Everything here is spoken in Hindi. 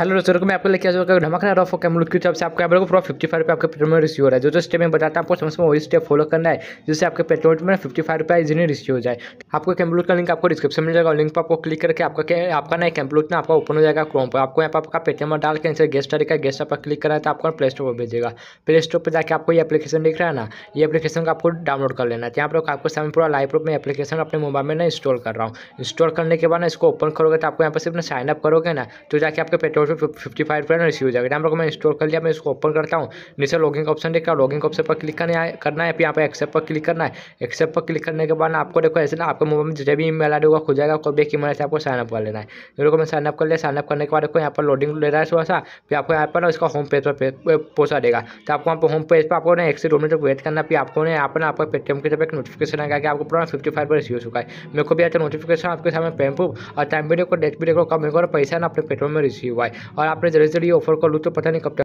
हेलो दोस्तों को मैं आपको लेके आ धमाका रॉफ कैम की तरफ से आपका आपको पूरा फिफ्टी फाइव आपके पेट्रोल में रिसीव हो रहा है जो जो स्टेप मैं बताता हूँ आपको समझ में वही स्टेप फॉलो करना है जिससे आपके पेट्रोल में फिफ्टी फाइव रुपया इजीली रिसीव हो जाए आपको कैम्पलूट का लिंक आपको डिस्क्रिप्शन में जाएगा लिंक पर आपको क्लिक करके आपका आपका ना कैम्पलूट ना आपका ओपन हो जाएगा क्रोम पर आपको यहाँ पर आपका पेटीएम डाल के इनसे गेस्ट तरीका गेस्ट पर क्लिक करा तो आपको प्ले स्टोर पर भेजेगा प्ले स्टोर पर जाकर आपको ये एप्लीकेशन दिख रहा है ना ये एप्लीकेशन का आपको डाउनलोड कर लेना है तो यहाँ पर आपको सामने पूरा लाइव रूप में एप्लीकेशन अपने मोबाइल में ना इंस्टॉल कर रहा हूँ इंस्टॉल करने के बाद ना इसको ओपन करोगे तो आपको यहाँ पर सिर्फ ना अप करोगे ना तो जाके आपके पेट्रोल पे फिफ्टी फाइव रुपये रिसीव हो जाएगा यहाँ पर मैं इंस्टॉल कर लिया मैं इसको ओपन करता हूँ नीचे लॉगिंग का ऑप्शन देखा लॉगिंग ऑप्शन पर क्लिक करना है करना है फिर यहाँ पर एक्सेप्ट पर क्लिक करना है एक्सेप्ट पर क्लिक करने के बाद आपको देखो ऐसे ना आपके मोबाइल में जब भी ईमेल आई होगा खुल जाएगा कोई भी ईमेल से आपको साइनअप कर लेना है मेरे को मैं साइनअप कर लिया साइनअप करने के बाद देखो यहाँ पर लोडिंग ले रहा है थोड़ा सा फिर आपको यहाँ पर ना इसका होम पेज पर पहुँचा देगा तो आपको वहाँ पर होम पेज पर आपको ना एक से दो मिनट वेट करना फिर आपको यहाँ पर आपका पेटीएम की तरफ एक नोटिफिकेशन आएगा कि आपको पूरा फिफ्टी फाइव पर रिसीव हो चुका है मेरे को भी आता नोटिफिकेशन आपके सामने पेम्पूब और टाइम भी देखो डेट भी देखो कम मेरे को पैसा ना अपने पेट्रोल में रिसीव हुआ है है और आपने जल्दी से ऑफर कर लूँ तो पता नहीं कब तक